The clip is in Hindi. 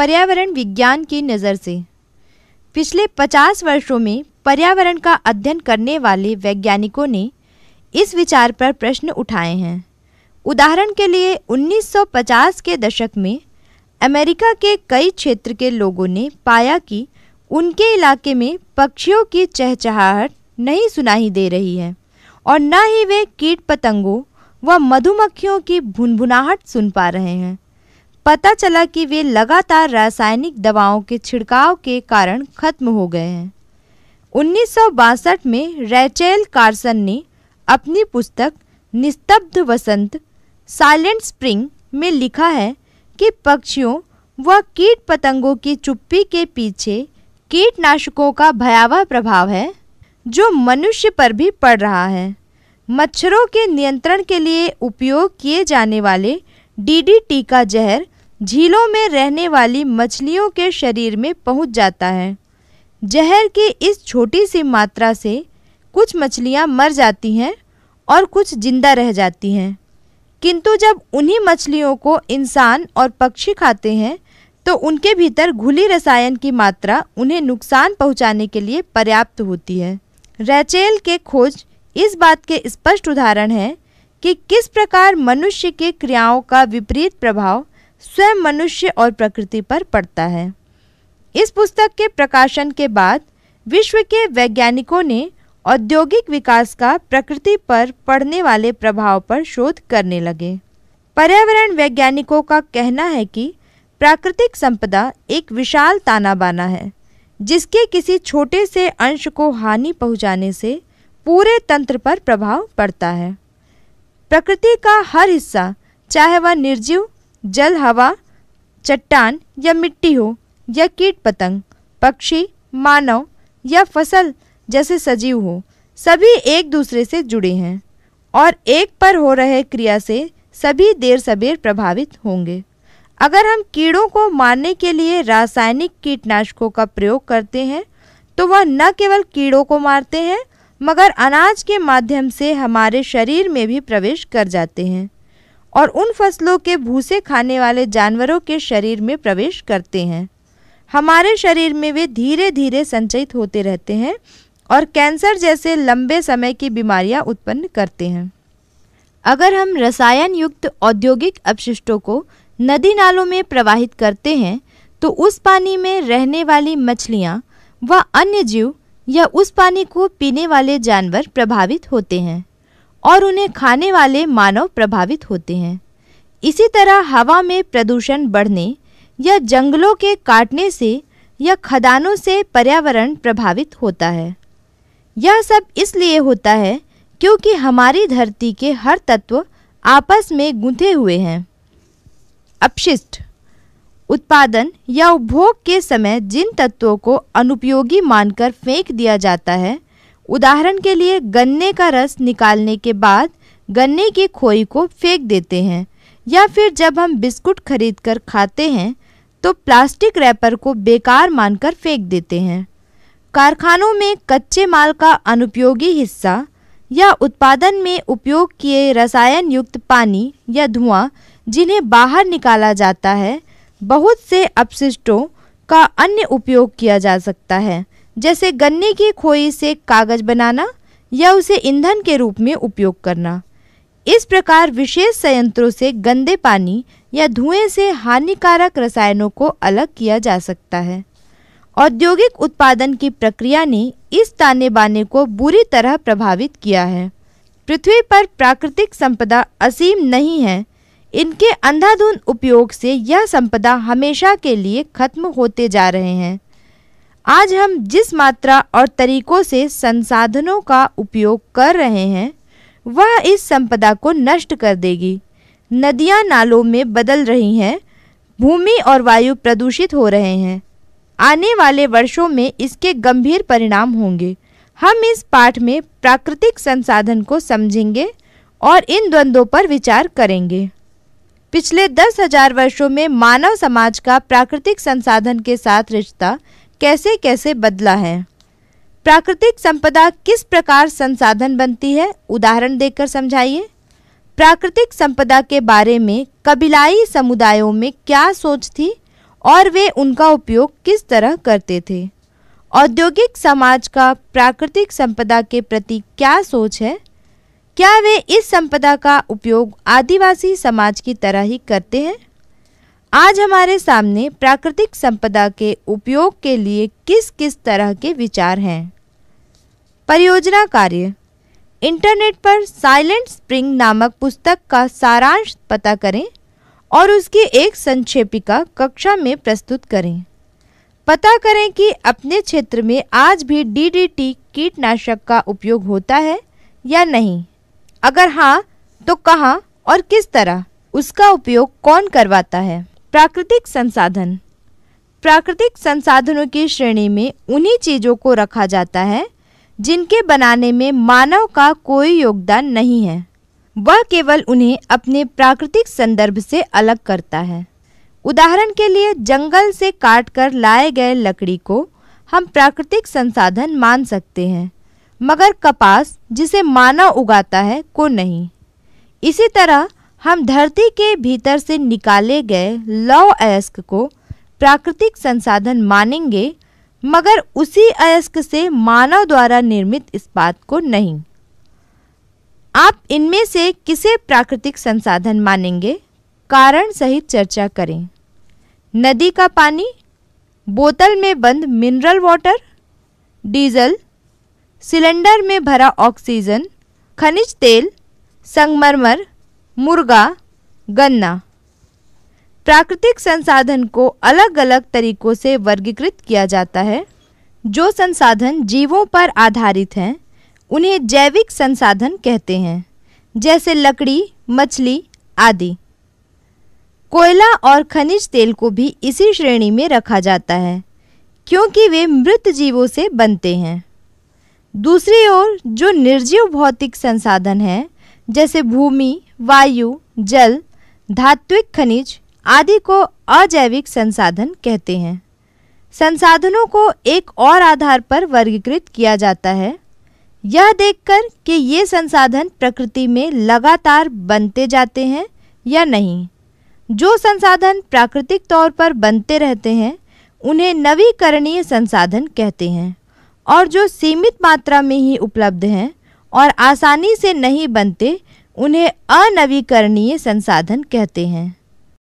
पर्यावरण विज्ञान की नज़र से पिछले 50 वर्षों में पर्यावरण का अध्ययन करने वाले वैज्ञानिकों ने इस विचार पर प्रश्न उठाए हैं उदाहरण के लिए 1950 के दशक में अमेरिका के कई क्षेत्र के लोगों ने पाया कि उनके इलाके में पक्षियों की चहचहाहट नहीं सुनाई दे रही है और न ही वे कीट पतंगों व मधुमक्खियों की भुनभुनाहट सुन पा रहे हैं पता चला कि वे लगातार रासायनिक दवाओं के छिड़काव के कारण खत्म हो गए हैं उन्नीस में रैचेल कार्सन ने अपनी पुस्तक निस्तब्ध वसंत साइलेंट स्प्रिंग में लिखा है कि पक्षियों व कीट पतंगों की चुप्पी के पीछे कीटनाशकों का भयावह प्रभाव है जो मनुष्य पर भी पड़ रहा है मच्छरों के नियंत्रण के लिए उपयोग किए जाने वाले डीडीटी का जहर झीलों में रहने वाली मछलियों के शरीर में पहुंच जाता है जहर की इस छोटी सी मात्रा से कुछ मछलियां मर जाती हैं और कुछ जिंदा रह जाती हैं किंतु जब उन्हीं मछलियों को इंसान और पक्षी खाते हैं तो उनके भीतर घुली रसायन की मात्रा उन्हें नुकसान पहुंचाने के लिए पर्याप्त होती है रैचेल के खोज इस बात के स्पष्ट उदाहरण हैं कि किस प्रकार मनुष्य के क्रियाओं का विपरीत प्रभाव स्वयं मनुष्य और प्रकृति पर पड़ता है इस पुस्तक के प्रकाशन के बाद विश्व के वैज्ञानिकों ने औद्योगिक विकास का प्रकृति पर पड़ने वाले प्रभाव पर शोध करने लगे पर्यावरण वैज्ञानिकों का कहना है कि प्राकृतिक संपदा एक विशाल ताना बाना है जिसके किसी छोटे से अंश को हानि पहुंचाने से पूरे तंत्र पर प्रभाव पड़ता है प्रकृति का हर हिस्सा चाहे वह निर्जीव जल हवा चट्टान या मिट्टी हो या कीट पतंग पक्षी मानव या फसल जैसे सजीव हो सभी एक दूसरे से जुड़े हैं और एक पर हो रहे क्रिया से सभी देर सबेर प्रभावित होंगे अगर हम कीड़ों को मारने के लिए रासायनिक कीटनाशकों का प्रयोग करते हैं तो वह न केवल कीड़ों को मारते हैं मगर अनाज के माध्यम से हमारे शरीर में भी प्रवेश कर जाते हैं और उन फसलों के भूसे खाने वाले जानवरों के शरीर में प्रवेश करते हैं हमारे शरीर में वे धीरे धीरे संचयित होते रहते हैं और कैंसर जैसे लंबे समय की बीमारियां उत्पन्न करते हैं अगर हम रसायन युक्त औद्योगिक अपशिष्टों को नदी नालों में प्रवाहित करते हैं तो उस पानी में रहने वाली मछलियाँ व वा अन्य जीव या उस पानी को पीने वाले जानवर प्रभावित होते हैं और उन्हें खाने वाले मानव प्रभावित होते हैं इसी तरह हवा में प्रदूषण बढ़ने या जंगलों के काटने से या खदानों से पर्यावरण प्रभावित होता है यह सब इसलिए होता है क्योंकि हमारी धरती के हर तत्व आपस में गूंथे हुए हैं अपशिष्ट उत्पादन या उपभोग के समय जिन तत्वों को अनुपयोगी मानकर फेंक दिया जाता है उदाहरण के लिए गन्ने का रस निकालने के बाद गन्ने की खोई को फेंक देते हैं या फिर जब हम बिस्कुट खरीद कर खाते हैं तो प्लास्टिक रैपर को बेकार मानकर फेंक देते हैं कारखानों में कच्चे माल का अनुपयोगी हिस्सा या उत्पादन में उपयोग किए रसायन युक्त पानी या धुआं जिन्हें बाहर निकाला जाता है बहुत से अपशिष्टों का अन्य उपयोग किया जा सकता है जैसे गन्ने की खोई से कागज बनाना या उसे ईंधन के रूप में उपयोग करना इस प्रकार विशेष संयंत्रों से गंदे पानी या धुएं से हानिकारक रसायनों को अलग किया जा सकता है औद्योगिक उत्पादन की प्रक्रिया ने इस ताने बाने को बुरी तरह प्रभावित किया है पृथ्वी पर प्राकृतिक संपदा असीम नहीं है इनके अंधाधुंध उपयोग से यह संपदा हमेशा के लिए खत्म होते जा रहे हैं आज हम जिस मात्रा और तरीकों से संसाधनों का उपयोग कर रहे हैं वह इस संपदा को नष्ट कर देगी नदियां नालों में बदल रही हैं भूमि और वायु प्रदूषित हो रहे हैं आने वाले वर्षों में इसके गंभीर परिणाम होंगे हम इस पाठ में प्राकृतिक संसाधन को समझेंगे और इन द्वंद्वों पर विचार करेंगे पिछले दस हजार वर्षों में मानव समाज का प्राकृतिक संसाधन के साथ रिश्ता कैसे कैसे बदला है प्राकृतिक संपदा किस प्रकार संसाधन बनती है उदाहरण देकर समझाइए प्राकृतिक संपदा के बारे में कबीलाई समुदायों में क्या सोच थी और वे उनका उपयोग किस तरह करते थे औद्योगिक समाज का प्राकृतिक संपदा के प्रति क्या सोच है क्या वे इस संपदा का उपयोग आदिवासी समाज की तरह ही करते हैं आज हमारे सामने प्राकृतिक संपदा के उपयोग के लिए किस किस तरह के विचार हैं परियोजना कार्य इंटरनेट पर साइलेंट स्प्रिंग नामक पुस्तक का सारांश पता करें और उसकी एक संक्षेपिका कक्षा में प्रस्तुत करें पता करें कि अपने क्षेत्र में आज भी डीडीटी कीटनाशक का उपयोग होता है या नहीं अगर हाँ तो कहाँ और किस तरह उसका उपयोग कौन करवाता है प्राकृतिक संसाधन प्राकृतिक संसाधनों की श्रेणी में उन्हीं चीज़ों को रखा जाता है जिनके बनाने में मानव का कोई योगदान नहीं है वह केवल उन्हें अपने प्राकृतिक संदर्भ से अलग करता है उदाहरण के लिए जंगल से काट कर लाए गए लकड़ी को हम प्राकृतिक संसाधन मान सकते हैं मगर कपास जिसे माना उगाता है को नहीं इसी तरह हम धरती के भीतर से निकाले गए लौ अयस्क को प्राकृतिक संसाधन मानेंगे मगर उसी अयस्क से मानव द्वारा निर्मित इस्पात को नहीं आप इनमें से किसे प्राकृतिक संसाधन मानेंगे कारण सहित चर्चा करें नदी का पानी बोतल में बंद मिनरल वाटर डीजल सिलेंडर में भरा ऑक्सीजन खनिज तेल संगमरमर मुर्गा गन्ना प्राकृतिक संसाधन को अलग अलग तरीकों से वर्गीकृत किया जाता है जो संसाधन जीवों पर आधारित हैं उन्हें जैविक संसाधन कहते हैं जैसे लकड़ी मछली आदि कोयला और खनिज तेल को भी इसी श्रेणी में रखा जाता है क्योंकि वे मृत जीवों से बनते हैं दूसरी ओर जो निर्जीव भौतिक संसाधन हैं जैसे भूमि वायु जल धात्विक खनिज आदि को अजैविक संसाधन कहते हैं संसाधनों को एक और आधार पर वर्गीकृत किया जाता है यह देखकर कि ये संसाधन प्रकृति में लगातार बनते जाते हैं या नहीं जो संसाधन प्राकृतिक तौर पर बनते रहते हैं उन्हें नवीकरणीय संसाधन कहते हैं और जो सीमित मात्रा में ही उपलब्ध हैं और आसानी से नहीं बनते उन्हें अनवीकरणीय संसाधन कहते हैं